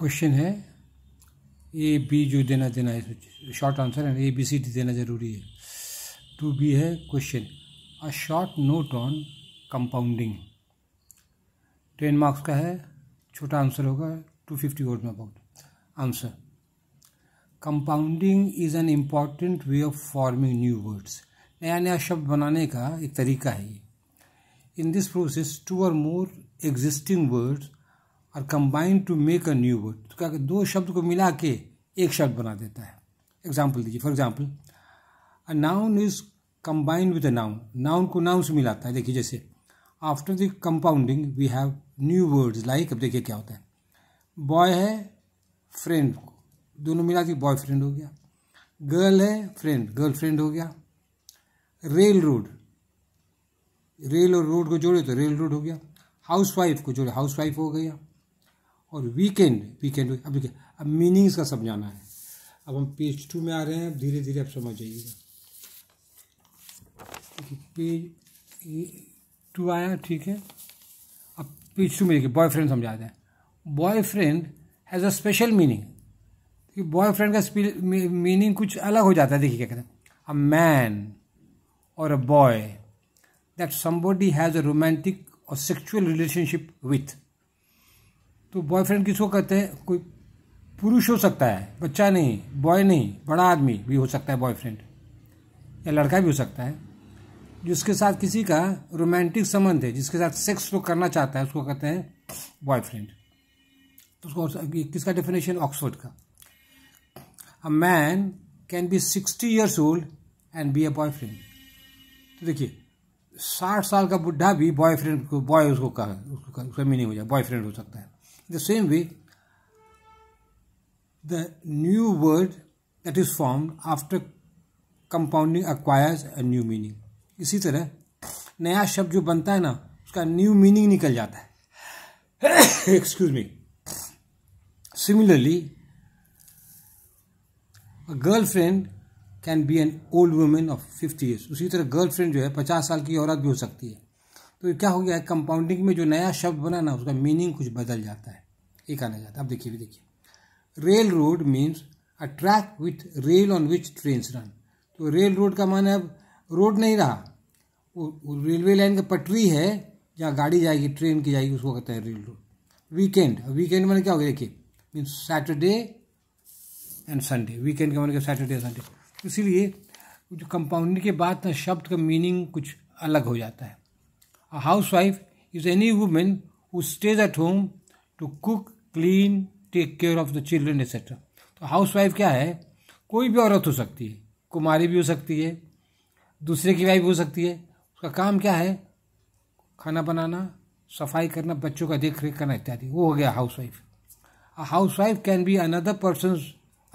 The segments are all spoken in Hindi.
क्वेश्चन है ए बी जो देना देना है शॉर्ट आंसर है ए बी सी डी देना ज़रूरी है टू बी है question a short note on compounding ten marks का है छोटा आंसर होगा टू फिफ्टी वर्ड में about answer compounding is an important way of forming new words नया नया शब्द बनाने का एक तरीका है ये in this process two or more existing words are combine to make a new word तो क्या दो शब्द को मिला के एक शब्द बना देता है एग्जाम्पल दीजिए for example a noun is combined with a noun noun को नाउन से मिलाता है देखिए जैसे after the compounding we have new words like अब देखिए क्या होता है बॉय है फ्रेंड को दोनों मिला के बॉय फ्रेंड हो गया गर्ल है फ्रेंड गर्ल फ्रेंड हो गया रेल रोड रेल और रोड को जोड़े तो रेल रोड हो गया हाउस वाइफ को जोड़े हाउस वाइफ हो गया और वीकेंड वीकेंड अब अब मीनिंग्स का समझाना है अब हम पेज टू में आ रहे हैं धीरे धीरे आप समझ जाइएगा पेज टू आया ठीक है अब पेज टू में देखिए बॉयफ्रेंड समझा दें boyfriend has a special meaning boyfriend का मीनिंग कुछ अलग हो जाता है देखिए क्या कहते हैं a man or a boy that somebody has a romantic or sexual relationship with तो बॉयफ्रेंड किसको कहते हैं कोई पुरुष हो सकता है बच्चा नहीं बॉय नहीं बड़ा आदमी भी हो सकता है बॉयफ्रेंड या लड़का भी हो सकता है जिसके साथ किसी का रोमांटिक संबंध है जिसके साथ सेक्स वो तो करना चाहता है उसको कहते हैं बॉयफ्रेंड तो उसको किसका डेफिनेशन ऑक्सफोर्ड का a man can be sixty years old and be a boyfriend तो देखिए साठ साल का बुढ़ा भी बॉयफ्रेंड को बॉय उसको कहा उसको उसका मीनिंग हो जाए बॉयफ्रेंड हो सकता है the same way, the new word that is formed after compounding acquires a new meaning. इसी तरह नया शब्द जो बनता है ना उसका न्यू मीनिंग निकल जाता है excuse me similarly girl friend can be an old women of fifty years उसी तरह गर्ल फ्रेंड जो है पचास साल की औरत भी हो सकती है तो क्या हो गया कंपाउंडिंग में जो नया शब्द बना ना उसका मीनिंग कुछ बदल जाता है एक आना जाता है अब देखिए भी देखिए railroad means a track with rail on which train run तो रेल रोड का माने अब रोड नहीं रहा वो रेलवे लाइन का पटरी है जहाँ गाड़ी जाएगी ट्रेन की जाएगी उसको कहते हैं रेल रोड वीकेंड वीकेंड मैंने क्या हो गया देखिए means Saturday and Sunday weekend का मैंने सैटरडे संडे इसीलिए जो कंपाउंडिंग के बाद ना शब्द का मीनिंग कुछ अलग हो जाता है A housewife is any woman who stays at home to cook, clean, take care of the children, etc. तो हाउस वाइफ क्या है कोई भी औरत हो सकती है कुमारी भी हो सकती है दूसरे की वाइफ हो सकती है उसका काम क्या है खाना बनाना सफाई करना बच्चों का देख रेख करना इत्यादि वो हो गया housewife housewife can be another person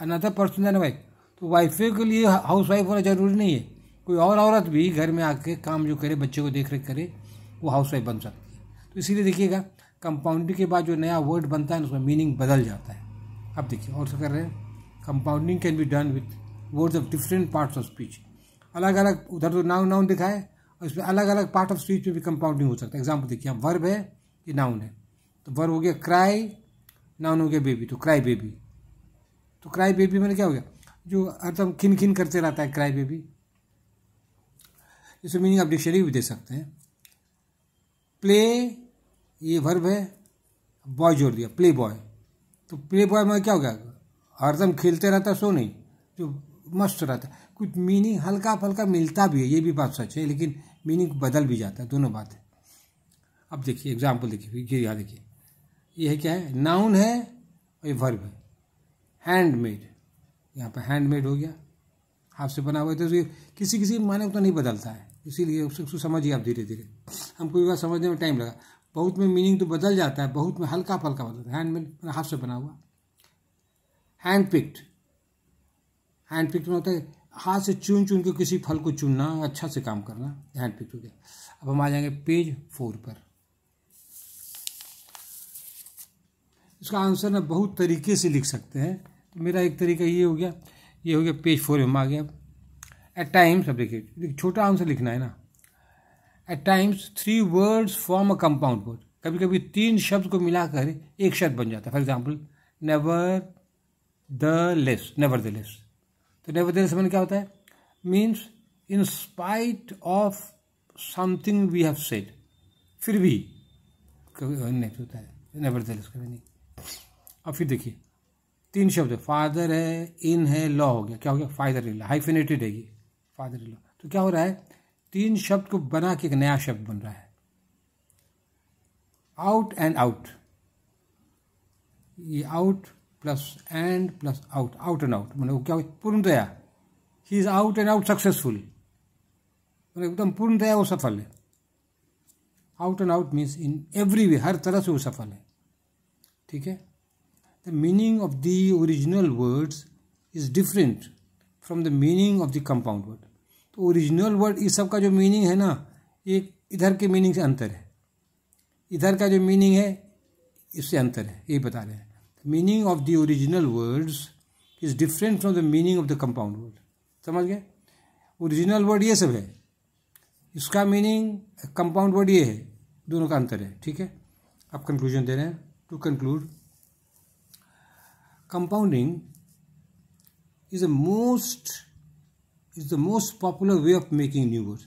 another person and wife तो वाइफ के लिए हाउस वाइफ होना जरूरी नहीं है कोई और औरत भी घर में आके काम जो करे बच्चों को देख रेख करे वो हाउस वाइफ बन सकती है तो इसीलिए देखिएगा कंपाउंडिंग के बाद जो नया वर्ड बनता है उसमें मीनिंग बदल जाता है अब देखिए और कर रहे हैं compounding can be done with words of different parts of speech अलग अलग उधर तो नाउन नाउन दिखाए और इसमें अलग अलग पार्ट ऑफ स्पीच में भी कंपाउंडिंग हो सकता है एग्जाम्पल देखिए यहाँ वर्ब है ये नाउन है तो वर्ब हो गया क्राई नाउन हो गया बेबी तो क्राई बेबी तो क्राई बेबी मैंने क्या हो गया जो हरदम खिन खिन करते रहता है क्राई बेबी इसमें मीनिंग आप डिक्शनरी भी दे सकते हैं प्ले ये वर्ब है बॉय जोड़ दिया प्ले बॉय तो प्ले बॉय में क्या हो गया हरदम खेलते रहता सो नहीं जो मस्त रहता कुछ मीनिंग हल्का फल्का मिलता भी है ये भी बात सच है लेकिन मीनिंग बदल भी जाता है दोनों बात है अब देखिए एग्जाम्पल देखिए ये यहाँ देखिए ये है क्या है नाउन है और ये वर्ब है हैंडमेड यहाँ पर हैंडमेड हो गया हाथ से बना हुआ है तो किसी किसी माने को तो नहीं बदलता है इसीलिए उसको समझिए आप धीरे धीरे हमको योगा समझने में टाइम लगा बहुत में मीनिंग तो बदल जाता है बहुत में हल्का फल्का बदलता है हैंडमेड मतलब हाथ से बना हुआ हैंड पिक्ड हैंड पिक्ड में होता है हाथ से चुन चुन के किसी फल को चुनना अच्छा से काम करना हैंड पिक्ड हो गया अब हम आ जाएंगे पेज फोर पर इसका आंसर ना बहुत तरीके से लिख सकते हैं मेरा एक तरीका ये हो गया ये हो गया पेज फोर में हम आ गया एट टाइम्स अब देखिए छोटा आंसर लिखना है ना at times three words form a compound word कभी कभी तीन शब्द को मिलाकर एक शब्द बन जाता है for example nevertheless nevertheless तो नेवर द लेस मैंने क्या होता है means in spite of something we have said फिर भी कभी नहीं होता है नेवर द लेस कभी नहीं अब फिर देखिए तीन शब्द है फादर है इन है लॉ हो गया क्या हो गया फादर इन हाइफिनेटेड है ये फादर इन लॉ तो क्या हो रहा है तीन शब्द को बना के एक नया शब्द बन रहा है आउट एंड आउट ये out plus and plus out out and out मतलब क्या पूर्णतया ही is out and out successful मतलब एकदम पूर्णतया वो सफल है out and out means in every way हर तरह से वो सफल है ठीक है the meaning of the original words is different from the meaning of the compound word तो ओरिजिनल वर्ड इस सब का जो मीनिंग है ना ये इधर के मीनिंग से अंतर है इधर का जो मीनिंग है इससे अंतर है ये बता रहे हैं meaning of the original words is different from the meaning of the compound word समझ गए ओरिजिनल वर्ड ये सब है इसका मीनिंग कंपाउंड वर्ड ये है दोनों का अंतर है ठीक है अब कंक्लूजन दे रहे हैं to conclude compounding is the most is the most popular way of making new words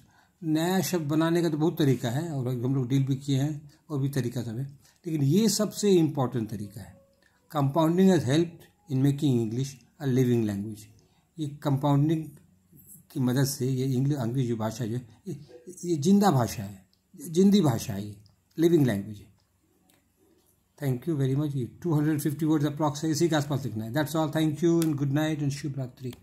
नया शब्द बनाने का तो बहुत तरीका है और हम लोग डील भी किए हैं और भी तरीका सब है लेकिन ये सबसे इम्पॉर्टेंट तरीका है compounding as help in making English a living language ये कंपाउंडिंग की मदद से ये इंग्लिश अंग्रेजी भाषा जो है ये जिंदा भाषा है जिंदी भाषा है ये लिविंग लैंग्वेज है थैंक यू वेरी मच ये 250 वर्ड्स अप्रॉक्स इसी के आसपास लिखना है that's all thank you and good night एंड शुभ रात्रि